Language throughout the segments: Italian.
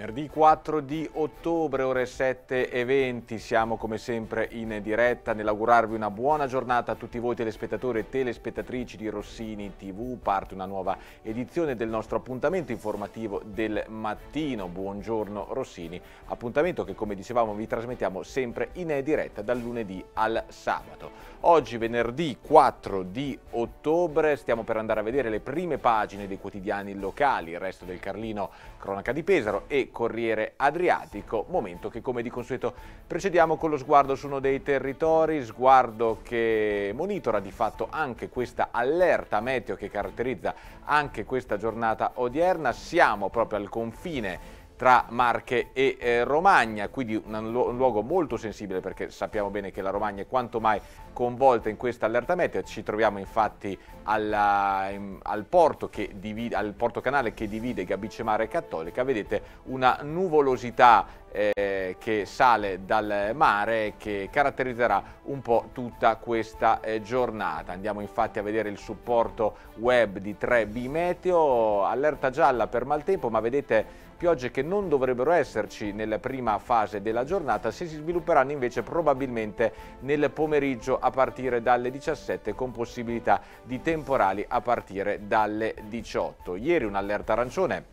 Venerdì 4 di ottobre, ore 7.20, siamo come sempre in diretta nell'augurarvi una buona giornata a tutti voi telespettatori e telespettatrici di Rossini TV. Parte una nuova edizione del nostro appuntamento informativo del mattino. Buongiorno Rossini, appuntamento che come dicevamo vi trasmettiamo sempre in diretta dal lunedì al sabato. Oggi venerdì 4 di ottobre stiamo per andare a vedere le prime pagine dei quotidiani locali, il resto del Carlino Cronaca di Pesaro e Corriere Adriatico, momento che come di consueto precediamo con lo sguardo su uno dei territori, sguardo che monitora di fatto anche questa allerta meteo che caratterizza anche questa giornata odierna, siamo proprio al confine tra Marche e eh, Romagna, quindi un, lu un, luogo molto sensibile perché sappiamo bene che la Romagna è quanto mai coinvolta in questa allerta meteo, ci troviamo infatti alla, in, al, porto divide, al, porto canale che divide Gabicemare e Cattolica, vedete una nuvolosità eh, che sale dal mare e che caratterizzerà un po' tutta questa eh, giornata. Andiamo infatti a vedere il supporto web di 3B Meteo, allerta gialla per maltempo ma vedete piogge che non dovrebbero esserci nella prima fase della giornata se si svilupperanno invece probabilmente nel pomeriggio a partire dalle 17 con possibilità di temporali a partire dalle 18. Ieri un'allerta arancione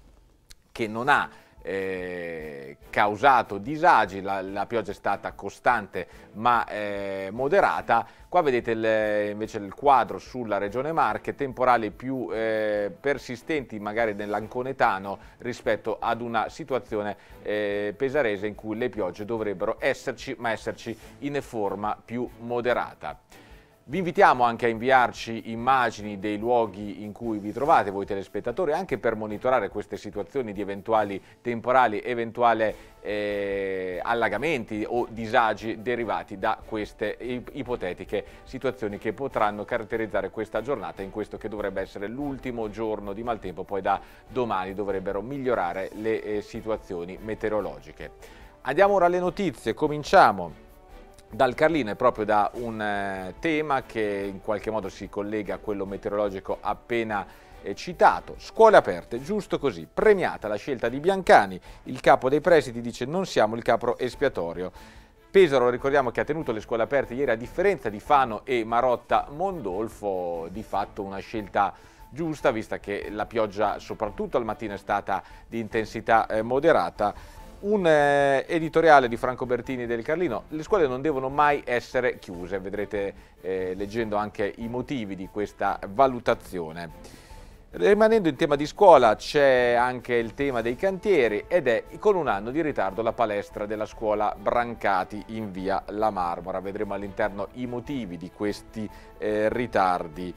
che non ha eh, causato disagi, la, la, pioggia è stata costante ma eh, moderata. Qua vedete il, invece il quadro sulla regione Marche, temporali più eh, persistenti magari nell'anconetano rispetto ad una situazione eh, pesarese in cui le piogge dovrebbero esserci ma esserci in forma più moderata. Vi invitiamo anche a inviarci immagini dei luoghi in cui vi trovate voi telespettatori, anche per monitorare queste situazioni di eventuali temporali, eventuali eh, allagamenti o disagi derivati da queste ipotetiche situazioni che potranno caratterizzare questa giornata in questo che dovrebbe essere l'ultimo giorno di maltempo, poi da domani dovrebbero migliorare le eh, situazioni meteorologiche. Andiamo ora alle notizie, cominciamo dal Carlino è proprio da un eh, tema che in qualche modo si collega a quello meteorologico appena eh, citato. Scuole aperte, giusto così, premiata la scelta di Biancani, il capo dei presidi dice non siamo il capro espiatorio. Pesaro ricordiamo che ha tenuto le scuole aperte ieri a differenza di Fano e Marotta Mondolfo, di fatto una scelta giusta vista che la pioggia soprattutto al mattino è stata di intensità eh, moderata un eh, editoriale di Franco Bertini del Carlino, le scuole non devono mai essere chiuse, vedrete eh, leggendo anche i motivi di questa valutazione. Rimanendo in tema di scuola c'è anche il tema dei cantieri ed è con un anno di ritardo la palestra della scuola Brancati in via La Marmora. Vedremo all'interno i motivi di questi eh, ritardi.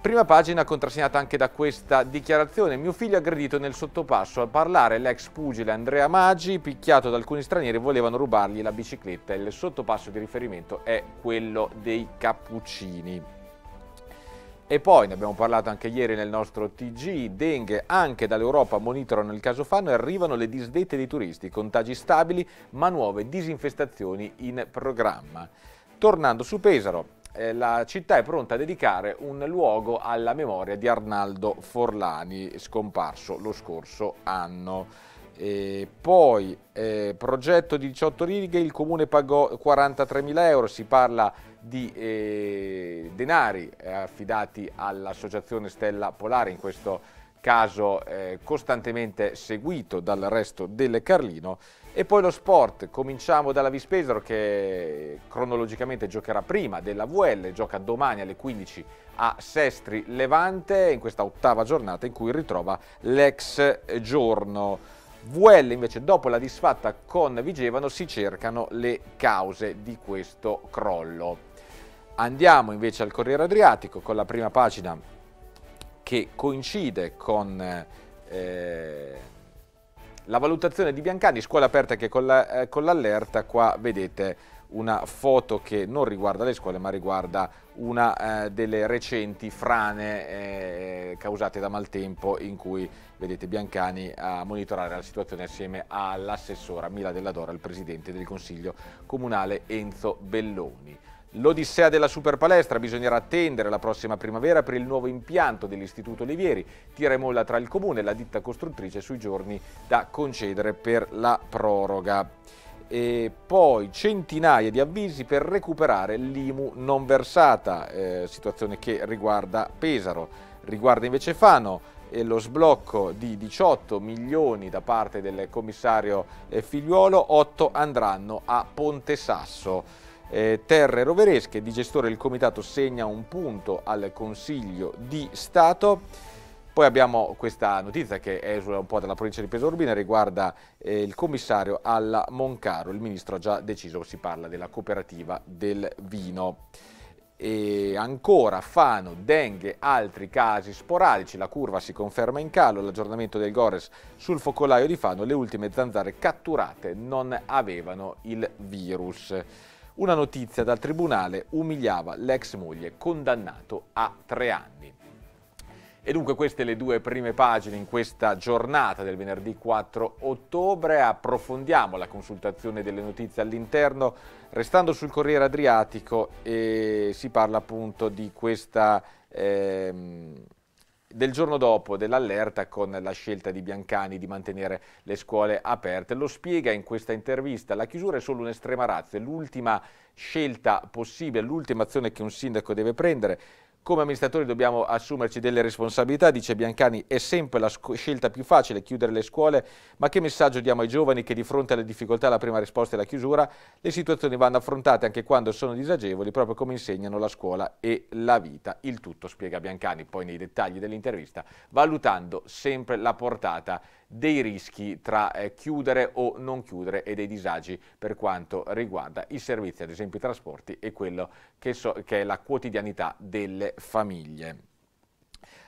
Prima pagina contrassegnata anche da questa dichiarazione. Mio figlio aggredito nel sottopasso. Al parlare l'ex pugile Andrea Maggi, picchiato da alcuni stranieri, volevano rubargli la bicicletta. Il sottopasso di riferimento è quello dei Cappuccini. E poi, ne abbiamo parlato anche ieri nel nostro TG, dengue anche dall'Europa monitorano il caso Fano e arrivano le disdette dei turisti, contagi stabili ma nuove disinfestazioni in programma. Tornando su Pesaro, eh, la città è pronta a dedicare un luogo alla memoria di Arnaldo Forlani, scomparso lo scorso anno. E poi, eh, progetto di 18 righe, il comune pagò 43.000 euro, si parla di eh, denari eh, affidati all'associazione Stella Polare in questo caso eh, costantemente seguito dal resto del Carlino. E poi lo sport, cominciamo dalla Vispesaro che cronologicamente giocherà prima della VL, gioca domani alle 15 a Sestri Levante in questa ottava giornata in cui ritrova l'ex giorno. VL invece dopo la disfatta con Vigevano si cercano le cause di questo crollo. Andiamo invece al Corriere Adriatico con la prima pagina che coincide con eh, la valutazione di Biancani, scuola aperta che con l'allerta, la, eh, qua vedete una foto che non riguarda le scuole ma riguarda una eh, delle recenti frane eh, causate da maltempo in cui vedete Biancani a monitorare la situazione assieme all'assessora Mila Della Dora, il presidente del Consiglio Comunale Enzo Belloni. L'odissea della superpalestra bisognerà attendere la prossima primavera per il nuovo impianto dell'Istituto Olivieri, tira e molla tra il comune e la ditta costruttrice sui giorni da concedere per la proroga. E poi centinaia di avvisi per recuperare l'IMU non versata, eh, situazione che riguarda Pesaro. Riguarda invece Fano, e lo sblocco di 18 milioni da parte del commissario eh, Figliuolo, 8 andranno a Ponte Sasso. Eh, terre roveresche. Di gestore il comitato segna un punto al Consiglio di Stato. Poi abbiamo questa notizia che esula un po' dalla provincia di Pesorbina, riguarda eh, il commissario alla Moncaro. Il ministro ha già deciso, si parla della cooperativa del vino. E ancora Fano, dengue, altri casi sporadici, la curva si conferma in calo, l'aggiornamento del Gores sul focolaio di Fano, le ultime zanzare catturate non avevano il virus. Una notizia dal tribunale umiliava l'ex moglie condannato a tre anni. E dunque queste le due prime pagine in questa giornata del venerdì 4 ottobre. Approfondiamo la consultazione delle notizie all'interno. Restando sul Corriere Adriatico eh, si parla appunto di questa... Ehm, del giorno dopo dell'allerta con la scelta di Biancani di mantenere le scuole aperte. Lo spiega in questa intervista, la chiusura è solo un'estrema razza, è l'ultima scelta possibile, l'ultima azione che un sindaco deve prendere come amministratori dobbiamo assumerci delle responsabilità, dice Biancani, è sempre la scelta più facile chiudere le scuole, ma che messaggio diamo ai giovani che di fronte alle difficoltà la prima risposta è la chiusura? Le situazioni vanno affrontate anche quando sono disagevoli, proprio come insegnano la scuola e la vita. Il tutto, spiega Biancani, poi nei dettagli dell'intervista, valutando sempre la portata dei rischi tra eh, chiudere o non chiudere e dei disagi per quanto riguarda i servizi, ad esempio i trasporti e quello che, so, che è la quotidianità delle famiglie.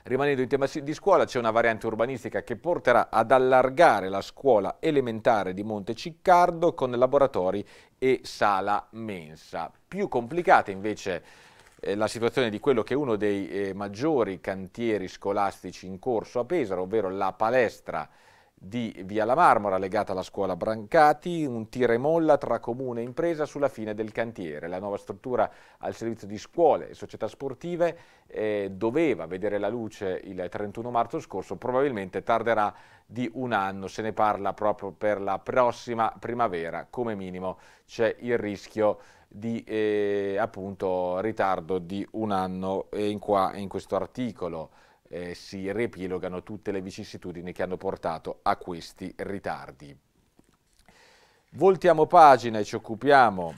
Rimanendo in tema di scuola, c'è una variante urbanistica che porterà ad allargare la scuola elementare di Monteciccardo con laboratori e sala mensa. Più complicata invece è eh, la situazione di quello che è uno dei eh, maggiori cantieri scolastici in corso a Pesaro, ovvero la palestra di Via la Marmora legata alla scuola Brancati, un tira e molla tra comune e impresa sulla fine del cantiere. La nuova struttura al servizio di scuole e società sportive eh, doveva vedere la luce il 31 marzo scorso, probabilmente tarderà di un anno, se ne parla proprio per la prossima primavera, come minimo c'è il rischio di eh, appunto, ritardo di un anno eh, in, qua, in questo articolo eh, si riepilogano tutte le vicissitudini che hanno portato a questi ritardi. Voltiamo pagina e ci occupiamo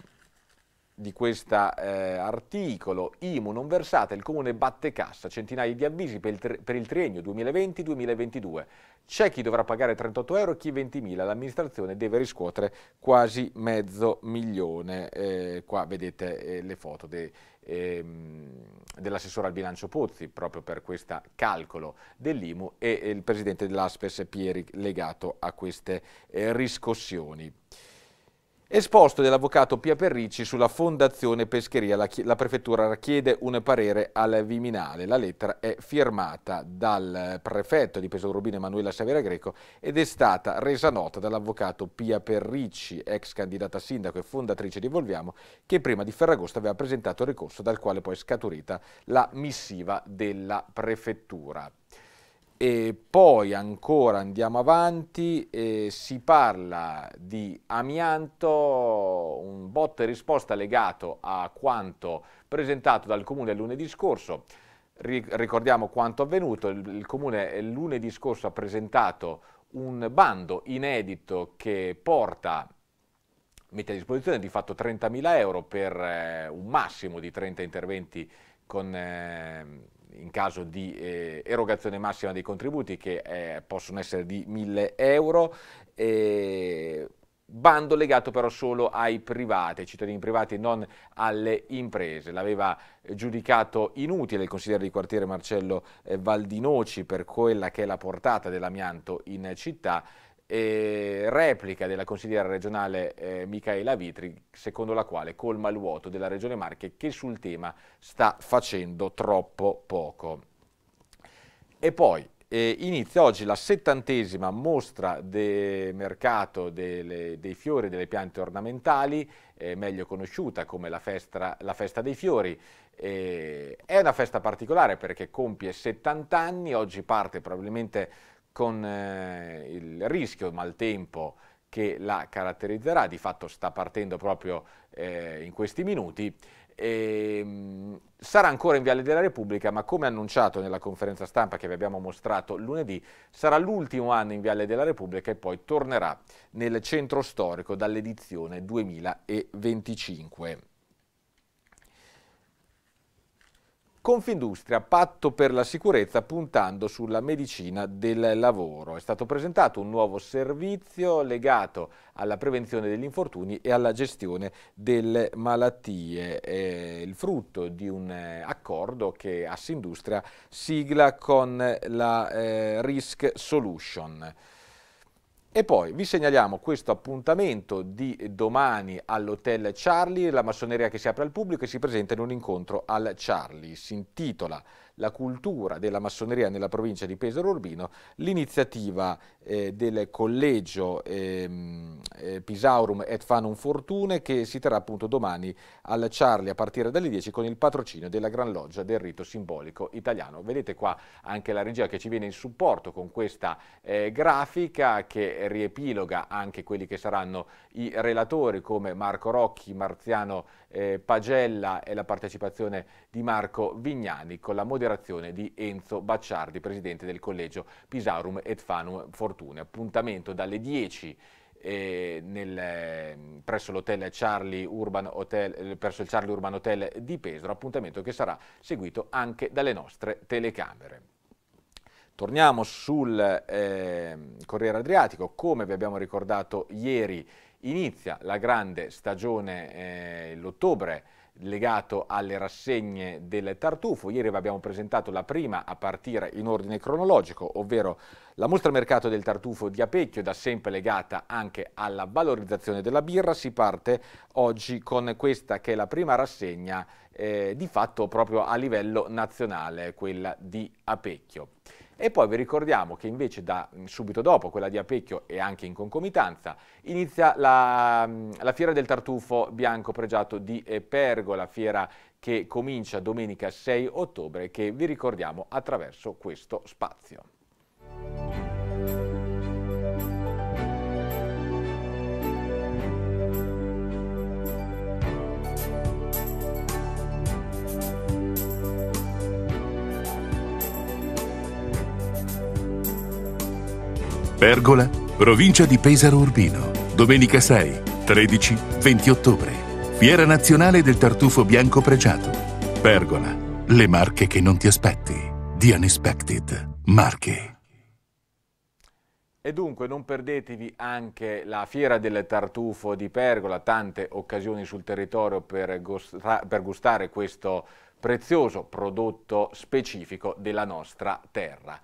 di questo eh, articolo, IMU non versata, il comune batte cassa, centinaia di avvisi per il, per il triennio 2020-2022. C'è chi dovrà pagare 38 euro, chi 20.000, l'amministrazione deve riscuotere quasi mezzo milione. Eh, qua vedete eh, le foto dei ehm, dell'assessore al bilancio Pozzi proprio per questo calcolo dell'IMU e il presidente dell'Aspes Pieri legato a queste eh, riscossioni. Esposto dell'avvocato Pia Perricci sulla Fondazione Pescheria, la, la, prefettura chiede un parere al Viminale. La lettera è firmata dal prefetto di Pesaro Pesolrubino Emanuela Savera Greco ed è stata resa nota dall'avvocato Pia Perricci, ex candidata sindaco e fondatrice di Volviamo, che prima di Ferragosto aveva presentato il ricorso dal quale poi è scaturita la missiva della prefettura. E poi ancora andiamo avanti, eh, si parla di amianto, un e risposta legato a quanto presentato dal Comune lunedì scorso. ricordiamo quanto avvenuto, il, Comune lunedì scorso ha presentato un bando inedito che porta mette a disposizione di fatto 30.000 euro per eh, un massimo di 30 interventi con eh, in caso di eh, erogazione massima dei contributi che eh, possono essere di 1000 euro. Eh, bando legato però solo ai privati, ai cittadini privati, e non alle imprese. L'aveva giudicato inutile il consigliere di quartiere Marcello eh, Valdinoci per quella che è la portata dell'amianto in città eh, replica della consigliera regionale eh, Michaela Vitri, secondo la quale colma il vuoto della regione Marche che sul tema sta facendo troppo poco. E poi eh, inizia oggi la settantesima mostra del mercato delle, dei fiori e delle piante ornamentali, eh, meglio conosciuta come la festa, la festa dei fiori, eh, è una festa particolare perché compie 70 anni, oggi parte probabilmente con eh, il rischio maltempo che la caratterizzerà, di fatto sta partendo proprio eh, in questi minuti, e, ehm, sarà ancora in Viale della Repubblica, ma come annunciato nella conferenza stampa che vi abbiamo mostrato lunedì, sarà l'ultimo anno in Viale della Repubblica e poi tornerà nel centro storico dall'edizione 2025. Confindustria, patto per la sicurezza puntando sulla medicina del lavoro. È stato presentato un nuovo servizio legato alla prevenzione degli infortuni e alla gestione delle malattie. È il frutto di un eh, accordo che Assindustria sigla con la eh, Risk Solution. E poi vi segnaliamo questo appuntamento di domani all'Hotel Charlie, la massoneria che si apre al pubblico e si presenta in un incontro al Charlie. Si intitola la cultura della massoneria nella provincia di Pesaro Urbino, l'iniziativa eh, del collegio ehm, eh, Pisaurum et Fanum Fortune che si terrà appunto domani al Charlie a partire dalle 10 con il patrocinio della Gran Loggia del rito simbolico italiano. Vedete qua anche la regia che ci viene in supporto con questa eh, grafica che riepiloga anche quelli che saranno i relatori come Marco Rocchi, Marziano eh, Pagella e la partecipazione di Marco Vignani con la moderazione di Enzo Bacciardi, presidente del collegio Pisarum et Fanum Fortune. Appuntamento dalle 10 eh, nel, eh, presso, l'hotel Charlie Urban Hotel, eh, presso il Charlie Urban Hotel di Pesaro, appuntamento che sarà seguito anche dalle nostre telecamere. Torniamo sul eh, Corriere Adriatico, come vi abbiamo ricordato ieri inizia la grande stagione, eh, l'ottobre, legato alle rassegne del tartufo. Ieri vi abbiamo presentato la prima a partire in ordine cronologico, ovvero la mostra mercato del tartufo di Apecchio, da sempre legata anche alla valorizzazione della birra. Si parte oggi con questa che è la prima rassegna eh, di fatto proprio a livello nazionale, quella di Apecchio. E poi vi ricordiamo che invece da, mm, subito dopo quella di Apecchio e anche in concomitanza inizia la, mm, la fiera del tartufo bianco pregiato di eh, la fiera che comincia domenica 6 ottobre che vi ricordiamo attraverso questo spazio. Pergola, provincia di Pesaro Urbino. Domenica 6, 13, 20 ottobre. Fiera nazionale del tartufo bianco pregiato. Pergola, le marche che non ti aspetti. The Unexpected Marche. E dunque non perdetevi anche la fiera del tartufo di Pergola, tante occasioni sul territorio per, per gustare questo prezioso prodotto specifico della nostra terra.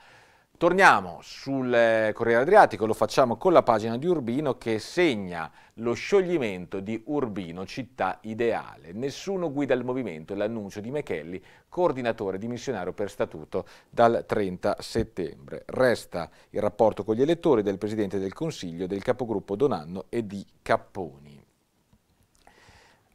Torniamo sul eh, Corriere Adriatico, lo facciamo con la pagina di Urbino che segna lo scioglimento di Urbino città ideale. Nessuno guida il movimento, l'annuncio di Mechelli, coordinatore dimissionario per statuto dal 30 settembre. Resta il rapporto con gli elettori del Presidente del Consiglio, del capogruppo Donanno e di Capponi.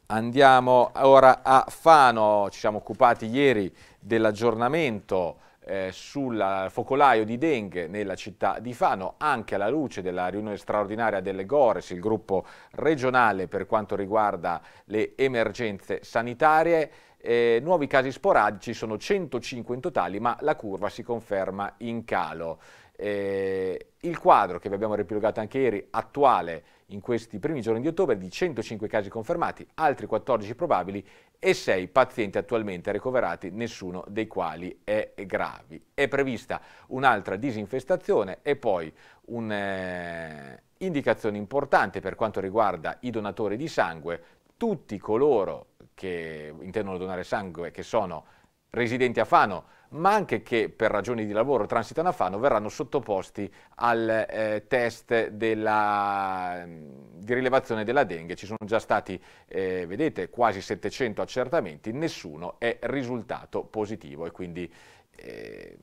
Andiamo ora a Fano, ci siamo occupati ieri dell'aggiornamento eh, sul focolaio di Dengue nella città di Fano, anche alla luce della riunione straordinaria delle Gores, il gruppo regionale per quanto riguarda le emergenze sanitarie. Eh, nuovi casi sporadici sono 105 in totale, ma la curva si conferma in calo. Eh, il quadro che vi abbiamo riepilogato anche ieri, attuale in questi primi giorni di ottobre di 105 casi confermati, altri 14 probabili e 6 pazienti attualmente ricoverati, nessuno dei quali è grave. È prevista un'altra disinfestazione e poi un'indicazione eh, importante per quanto riguarda i donatori di sangue, tutti coloro che intendono donare sangue, che sono residenti a Fano, ma anche che per ragioni di lavoro transitano a Fano, verranno sottoposti al eh, test della, di rilevazione della dengue. Ci sono già stati, eh, vedete, quasi 700 accertamenti, nessuno è risultato positivo e quindi... Eh,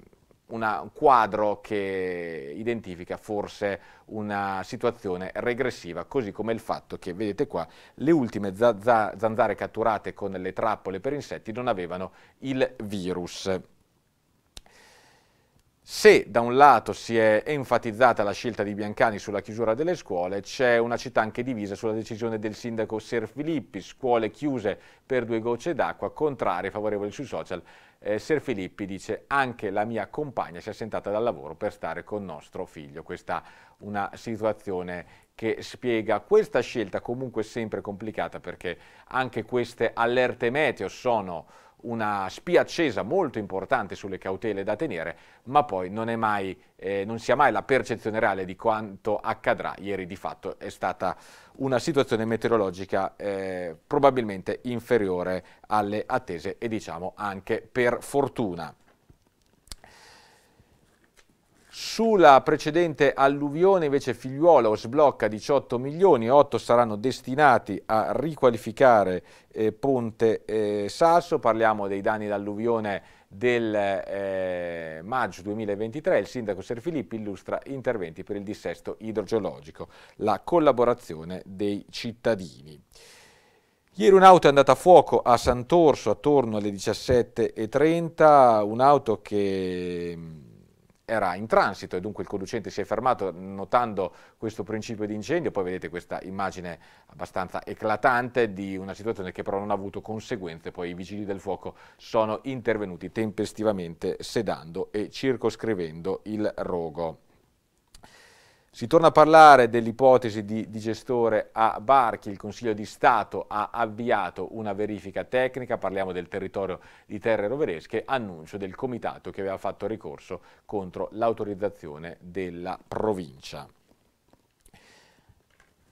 una, un quadro che identifica forse una situazione regressiva, così come il fatto che, vedete qua, le ultime zanzare catturate con le trappole per insetti non avevano il virus. Se da un lato si è enfatizzata la scelta di Biancani sulla chiusura delle scuole, c'è una città anche divisa sulla decisione del sindaco Ser Filippi, scuole chiuse per due gocce d'acqua, contrari e favorevoli sui social. Eh, Ser Filippi dice anche la mia compagna si è assentata dal lavoro per stare con nostro figlio. Questa è una situazione che spiega questa scelta comunque sempre complicata perché anche queste allerte meteo sono una spia accesa molto importante sulle cautele da tenere, ma poi non, mai, eh, non, si ha mai la percezione reale di quanto accadrà. Ieri di fatto è stata una situazione meteorologica eh, probabilmente inferiore alle attese e diciamo anche per fortuna. Sulla precedente alluvione invece Figliuolo sblocca 18 milioni, 8 saranno destinati a riqualificare eh, Ponte eh, Sasso, parliamo dei danni d'alluvione del eh, maggio 2023, il sindaco Serfilippi illustra interventi per il dissesto idrogeologico, la collaborazione dei cittadini. Ieri un'auto è andata a fuoco a Sant'Orso attorno alle 17.30, un'auto che mm, era in transito e dunque il conducente si è fermato notando questo principio di incendio, poi vedete questa immagine abbastanza eclatante di una situazione che però non ha avuto conseguenze, poi i vigili del fuoco sono intervenuti tempestivamente sedando e circoscrivendo il rogo. Si torna a parlare dell'ipotesi di, di, gestore a Barchi, il Consiglio di Stato ha avviato una verifica tecnica, parliamo del territorio di Terre Roveresche, annuncio del comitato che aveva fatto ricorso contro l'autorizzazione della provincia.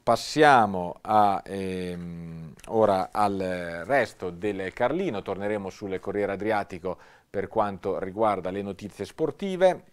Passiamo a, ehm, ora al resto del Carlino, torneremo sul Corriere Adriatico per quanto riguarda le notizie sportive.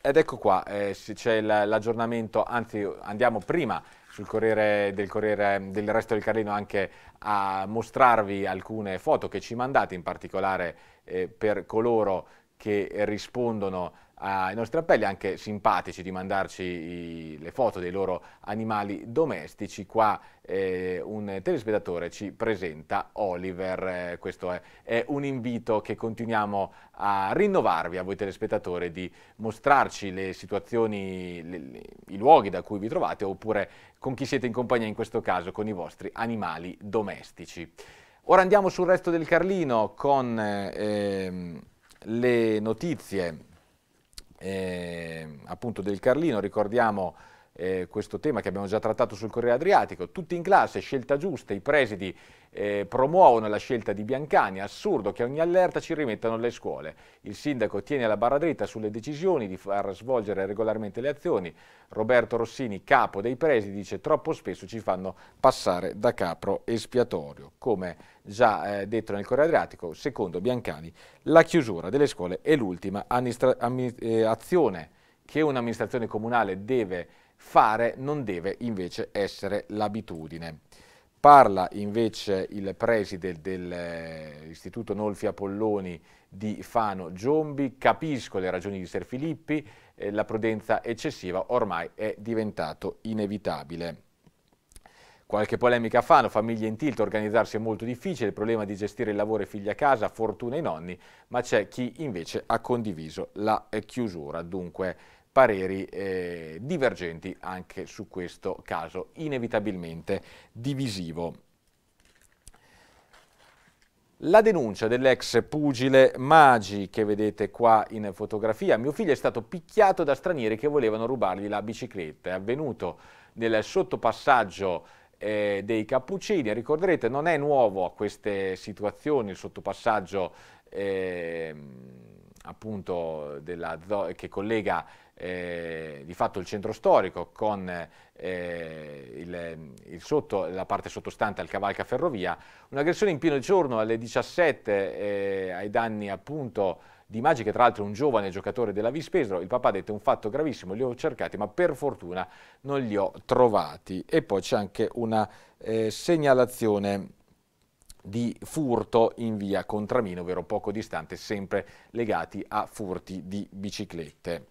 Ed ecco qua, eh, c'è l'aggiornamento, anzi andiamo prima sul Corriere del, Corriere mm, del Resto del Carlino anche a mostrarvi alcune foto che ci mandate, in particolare eh, per coloro che rispondono ai nostri appelli, anche simpatici di mandarci i, le foto dei loro animali domestici. Qua eh, un telespettatore ci presenta Oliver, eh, questo è, è, un invito che continuiamo a rinnovarvi a voi telespettatori di mostrarci le situazioni, le, le, i luoghi da cui vi trovate oppure con chi siete in compagnia in questo caso con i vostri animali domestici. Ora andiamo sul resto del Carlino con eh, ehm, le notizie eh, appunto del Carlino, ricordiamo eh, questo tema che abbiamo già trattato sul Corriere Adriatico, tutti in classe, scelta giusta, i presidi eh, promuovono la scelta di Biancani, assurdo che ogni allerta ci rimettano le scuole. Il sindaco tiene la barra dritta sulle decisioni di far svolgere regolarmente le azioni. Roberto Rossini, capo dei presidi, dice troppo spesso ci fanno passare da capro espiatorio. Come già eh, detto nel Corriere Adriatico, secondo Biancani, la chiusura delle scuole è l'ultima eh, azione che un'amministrazione comunale deve Fare non deve invece essere l'abitudine. Parla invece il preside dell'Istituto eh, Nolfi Apolloni di Fano Giombi, capisco le ragioni di Serfilippi, eh, la prudenza eccessiva ormai è diventato inevitabile. Qualche polemica a Fano, famiglie in tilt, organizzarsi è molto difficile, il problema di gestire il lavoro e figli a casa, fortuna ai nonni, ma c'è chi invece ha condiviso la eh, chiusura. Dunque pareri eh, divergenti anche su questo caso, inevitabilmente divisivo. La denuncia dell'ex pugile Magi, che vedete qua in fotografia, mio figlio è stato picchiato da stranieri che volevano rubargli la bicicletta, è avvenuto nel sottopassaggio eh, dei Cappuccini, ricorderete non è nuovo a queste situazioni il sottopassaggio eh, appunto della, che collega eh, di fatto il centro storico con eh, il, il sotto, la parte sottostante al Cavalca Ferrovia, un'aggressione in pieno giorno alle 17 eh, ai danni appunto di Maggi, che tra l'altro è un giovane giocatore della Vispesaro, il papà ha detto un fatto gravissimo, li ho cercati ma per fortuna non li ho trovati. E poi c'è anche una eh, segnalazione di furto in via Contramino, ovvero poco distante, sempre legati a furti di biciclette.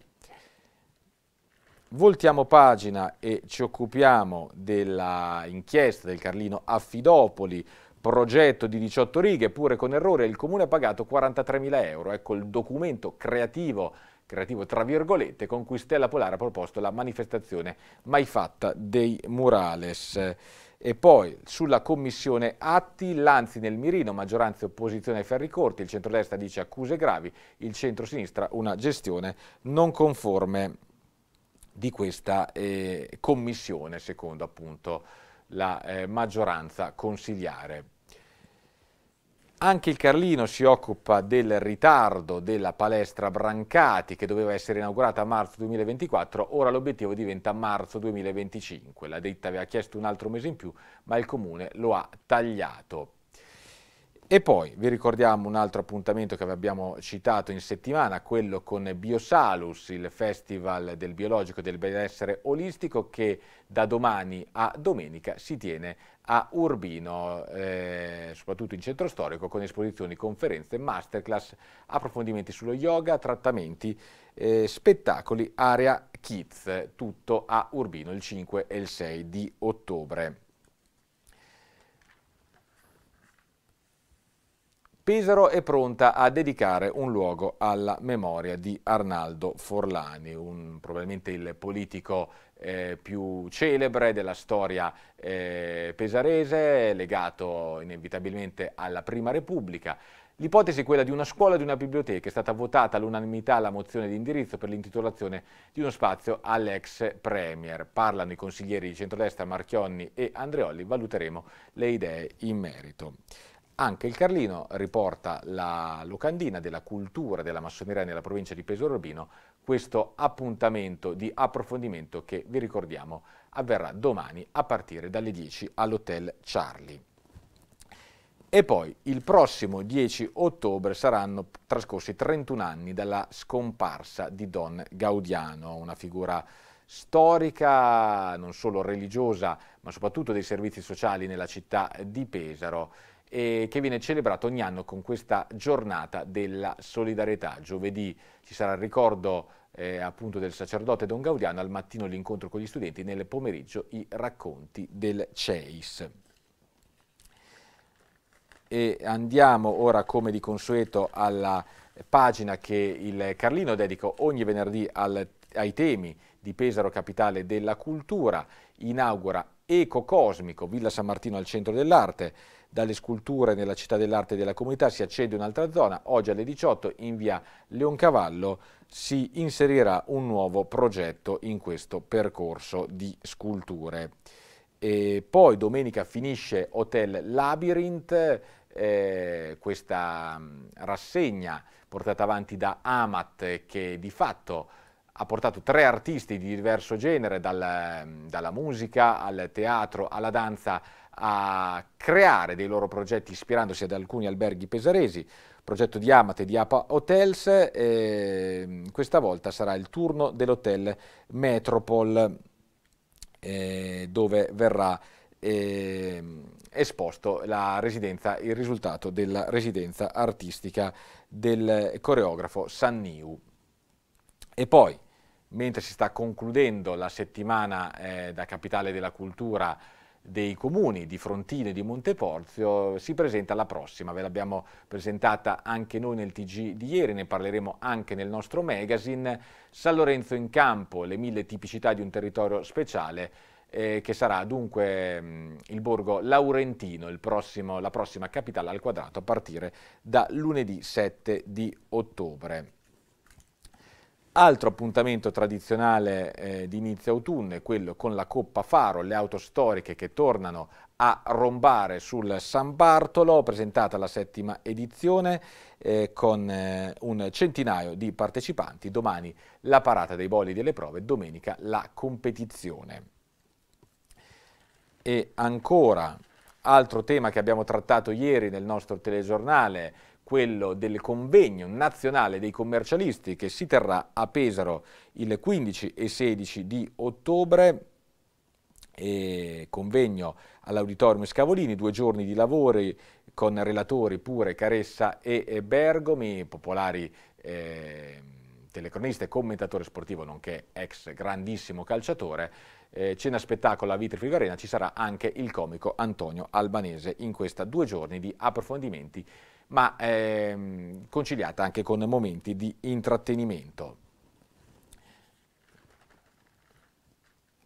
Voltiamo pagina e ci occupiamo dell'inchiesta del Carlino Affidopoli, progetto di 18 righe, pure con errore, il comune ha pagato 43.000 euro. Ecco il documento creativo, creativo tra virgolette, con cui Stella Polare ha proposto la manifestazione mai fatta dei murales. E poi sulla commissione atti, Lanzi nel mirino, maggioranza e opposizione ai ferri corti, il centrodestra dice accuse gravi, il centro-sinistra una gestione non conforme di questa eh, commissione, secondo appunto la eh, maggioranza consigliare. Anche il Carlino si occupa del ritardo della palestra Brancati che doveva essere inaugurata a marzo 2024, ora l'obiettivo diventa marzo 2025. La ditta aveva chiesto un altro mese in più, ma il comune lo ha tagliato. E poi vi ricordiamo un altro appuntamento che vi abbiamo citato in settimana, quello con Biosalus, il Festival del Biologico e del Benessere Olistico che da domani a domenica si tiene a Urbino, eh, soprattutto in centro storico, con esposizioni, conferenze, masterclass, approfondimenti sullo yoga, trattamenti, eh, spettacoli, area kids, tutto a Urbino il 5 e il 6 di ottobre. Pesaro è pronta a dedicare un luogo alla memoria di Arnaldo Forlani, un, probabilmente il politico eh, più celebre della storia eh, pesarese, legato inevitabilmente alla Prima Repubblica. L'ipotesi è quella di una scuola e di una biblioteca, è stata votata all'unanimità la mozione di indirizzo per l'intitolazione di uno spazio all'ex Premier. Parlano i consiglieri di centrodestra Marchionni e Andreoli, valuteremo le idee in merito. Anche il Carlino riporta la locandina della cultura della massoneria nella provincia di Pesaro Urbino, questo appuntamento di approfondimento che vi ricordiamo avverrà domani a partire dalle 10 all'Hotel Charlie. E poi il prossimo 10 ottobre saranno trascorsi 31 anni dalla scomparsa di Don Gaudiano, una figura storica non solo religiosa ma soprattutto dei servizi sociali nella città di Pesaro eh, che viene celebrato ogni anno con questa giornata della solidarietà. Giovedì ci sarà il ricordo eh, appunto del sacerdote Don Gaudiano, al mattino l'incontro con gli studenti, nel pomeriggio i racconti del CEIS. E andiamo ora come di consueto alla pagina che il Carlino dedico ogni venerdì al, ai temi di Pesaro Capitale della Cultura, inaugura Eco Cosmico, Villa San Martino al centro dell'arte, dalle sculture nella città dell'arte e della comunità si accede in un'altra zona. Oggi alle 18 in via Leoncavallo si inserirà un nuovo progetto in questo percorso di sculture. E poi domenica finisce Hotel Labyrinth, eh, questa mm, rassegna portata avanti da Amat che di fatto ha portato tre artisti di diverso genere, dal, mm, dalla musica al teatro alla danza a creare dei loro progetti ispirandosi ad alcuni alberghi pesaresi, progetto di Amate di APA Hotels, eh, questa volta sarà il turno dell'hotel Metropol eh, dove verrà eh, esposto residenza, il risultato della residenza artistica del coreografo Sanniu. E poi, mentre si sta concludendo la settimana eh, da Capitale della Cultura dei comuni di Frontino e di Monteporzio si presenta la prossima, ve l'abbiamo presentata anche noi nel TG di ieri, ne parleremo anche nel nostro magazine, San Lorenzo in campo, le mille tipicità di un territorio speciale, eh, che sarà dunque mh, mm, il borgo laurentino, il prossimo, la prossima capitale al quadrato a partire da lunedì 7 di ottobre. Altro appuntamento tradizionale eh, di inizio autunno è quello con la Coppa Faro, le auto storiche che tornano a rombare sul San Bartolo, presentata la settima edizione eh, con eh, un centinaio di partecipanti. Domani la parata dei bolidi delle prove, domenica la competizione. E ancora, altro tema che abbiamo trattato ieri nel nostro telegiornale, quello del convegno nazionale dei commercialisti che si terrà a Pesaro il 15 e 16 di ottobre convegno all'Auditorium Scavolini, due giorni di lavori con relatori pure Caressa e Bergomi, popolari eh, telecronista e commentatore sportivo, nonché ex grandissimo calciatore. Eh, cena spettacolo a Vitri Figarena, ci sarà anche il comico Antonio Albanese in questa due giorni di approfondimenti ma ehm, conciliata anche con momenti di intrattenimento.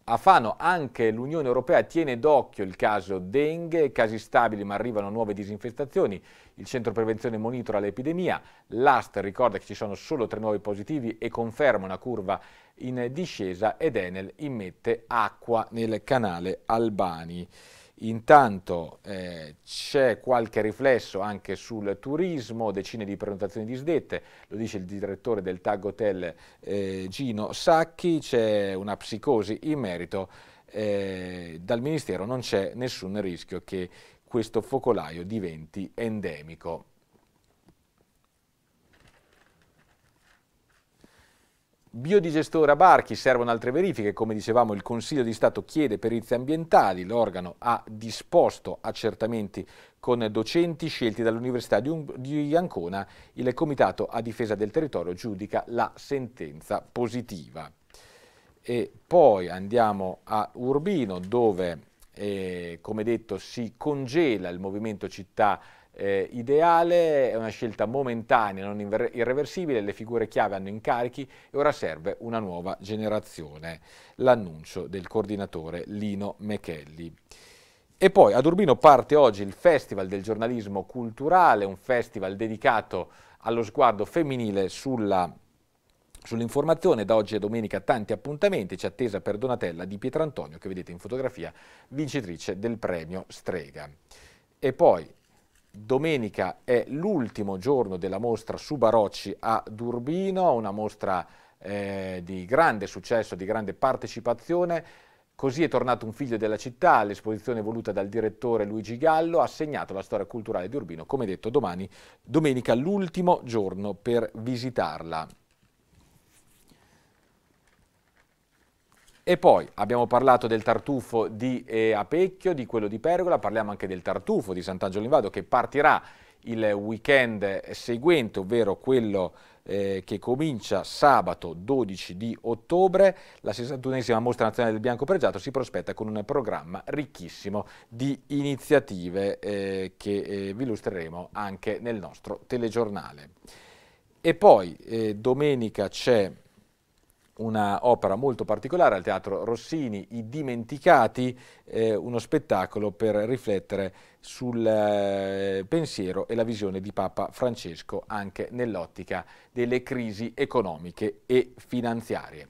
A Fano anche l'Unione Europea tiene d'occhio il caso dengue, casi stabili ma arrivano nuove disinfestazioni, il centro prevenzione monitora l'epidemia, l'AST ricorda che ci sono solo tre nuovi positivi e conferma una curva in discesa ed Enel immette acqua nel canale Albani. Intanto eh, c'è qualche riflesso anche sul turismo, decine di prenotazioni disdette, lo dice il direttore del Tag Hotel eh, Gino Sacchi, c'è una psicosi in merito, eh, dal Ministero non c'è nessun rischio che questo focolaio diventi endemico. Biodigestore a Barchi servono altre verifiche, come dicevamo il Consiglio di Stato chiede perizie ambientali, l'organo ha disposto accertamenti con docenti scelti dall'Università di Ancona, il Comitato a difesa del territorio giudica la sentenza positiva. E poi andiamo a Urbino dove, eh, come detto, si congela il movimento città eh, ideale, è una scelta momentanea, non irreversibile, le figure chiave hanno incarichi e ora serve una nuova generazione. L'annuncio del coordinatore Lino Mechelli. E poi ad Urbino parte oggi il Festival del giornalismo culturale, un festival dedicato allo sguardo femminile sulla Sull'informazione da oggi a domenica tanti appuntamenti, c'è attesa per Donatella di Pietrantonio che vedete in fotografia, vincitrice del premio Strega. E poi Domenica è l'ultimo giorno della mostra su Barocci a Durbino, una mostra eh, di grande successo, di grande partecipazione. Così è tornato un figlio della città, l'esposizione voluta dal direttore Luigi Gallo ha segnato la storia culturale di Urbino, come detto domani, domenica l'ultimo giorno per visitarla. E poi abbiamo parlato del tartufo di eh, Apecchio, di quello di Pergola, parliamo anche del tartufo di Sant'Angelo Invado che partirà il weekend seguente, ovvero quello eh, che comincia sabato 12 di ottobre. La 61esima Mostra Nazionale del Bianco Pregiato si prospetta con un programma ricchissimo di iniziative eh, che eh, vi illustreremo anche nel nostro telegiornale. E poi eh, domenica c'è una opera molto particolare al Teatro Rossini, I Dimenticati, eh, uno spettacolo per riflettere sul eh, pensiero e la visione di Papa Francesco anche nell'ottica delle crisi economiche e finanziarie.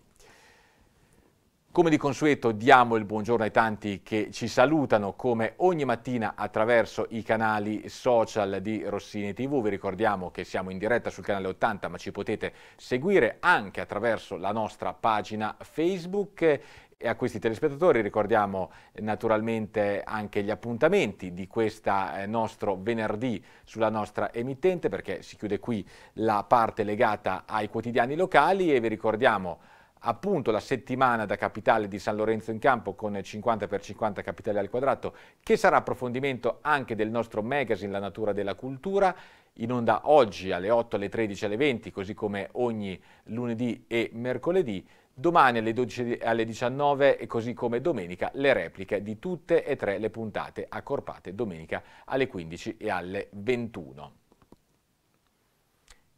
Come di consueto diamo il buongiorno ai tanti che ci salutano come ogni mattina attraverso i canali social di Rossini TV. Vi ricordiamo che siamo in diretta sul canale 80 ma ci potete seguire anche attraverso la nostra pagina Facebook e a questi telespettatori ricordiamo naturalmente anche gli appuntamenti di questo eh, nostro venerdì sulla nostra emittente perché si chiude qui la parte legata ai quotidiani locali e vi ricordiamo appunto la settimana da capitale di San Lorenzo in campo con 50 per 50 capitali al quadrato che sarà approfondimento anche del nostro magazine La natura della cultura in onda oggi alle 8, alle 13, alle 20 così come ogni lunedì e mercoledì domani alle, 12, alle 19 e così come domenica le repliche di tutte e tre le puntate accorpate domenica alle 15 e alle 21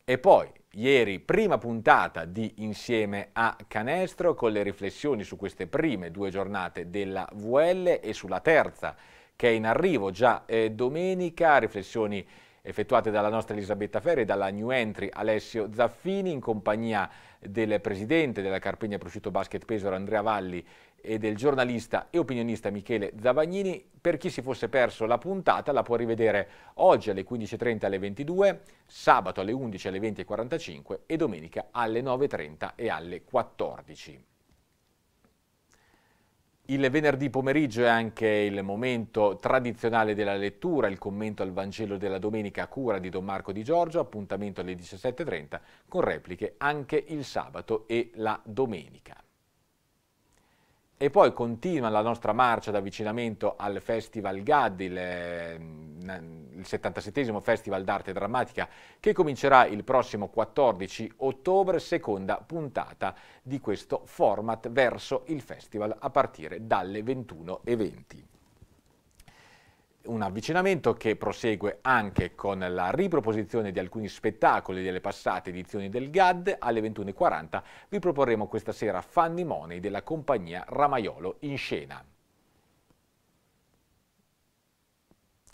e poi Ieri prima puntata di Insieme a Canestro con le riflessioni su queste prime due giornate della VL e sulla terza che è in arrivo già eh, domenica, riflessioni effettuate dalla nostra Elisabetta Ferri e dalla new entry Alessio Zaffini in compagnia del presidente della Carpegna Prosciutto Basket Pesaro Andrea Valli e del giornalista e opinionista Michele Zavagnini. Per chi si fosse perso la puntata la può rivedere oggi alle 15.30 alle 22, sabato alle 11 alle 20.45 e domenica alle 9.30 e alle 14. Il venerdì pomeriggio è anche il momento tradizionale della lettura, il commento al Vangelo della domenica a cura di Don Marco Di Giorgio, appuntamento alle 17.30 con repliche anche il sabato e la domenica. E poi continua la nostra marcia d'avvicinamento al Festival Gaddi, mm, il, il 77 Festival d'arte drammatica, che comincerà il prossimo 14 ottobre, seconda puntata di questo format verso il festival a partire dalle 21.20. Un avvicinamento che prosegue anche con la riproposizione di alcuni spettacoli delle passate edizioni del GAD. Alle 21.40 vi proporremo questa sera Fanny Money della compagnia Ramaiolo in scena.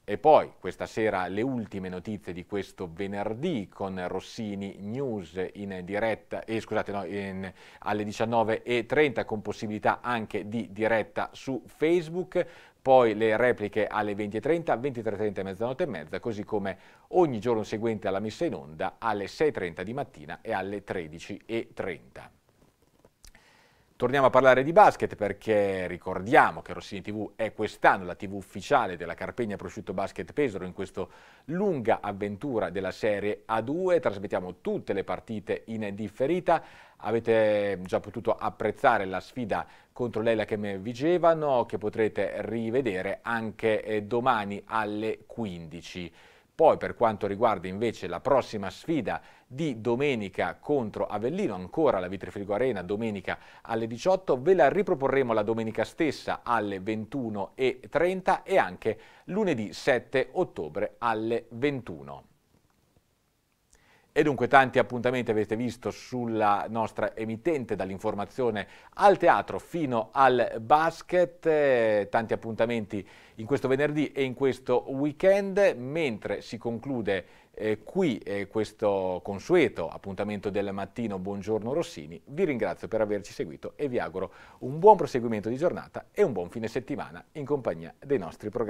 E poi questa sera le ultime notizie di questo venerdì con Rossini News in diretta, eh, scusate, no, in, alle 19.30 con possibilità anche di diretta su Facebook poi le repliche alle 20.30, 23.30 e mezzanotte e mezza, così come ogni giorno seguente alla messa in onda alle 6.30 di mattina e alle 13.30. Torniamo a parlare di basket perché ricordiamo che Rossini TV è quest'anno la TV ufficiale della Carpegna Prosciutto Basket Pesaro in questa lunga avventura della serie A2. Trasmettiamo tutte le partite in differita. Avete già potuto apprezzare la sfida contro Leila che vigevano che potrete rivedere anche eh, domani alle 15. Poi per quanto riguarda invece la prossima sfida di domenica contro Avellino, ancora la Vitrefrigo Arena, domenica alle 18, ve la riproporremo la domenica stessa alle 21.30 e anche lunedì 7 ottobre alle 21. E dunque tanti appuntamenti avete visto sulla nostra emittente, dall'informazione al teatro fino al basket, eh, tanti appuntamenti in questo venerdì e in questo weekend, mentre si conclude eh, qui eh, questo consueto appuntamento del mattino Buongiorno Rossini. Vi ringrazio per averci seguito e vi auguro un buon proseguimento di giornata e un buon fine settimana in compagnia dei nostri programmi.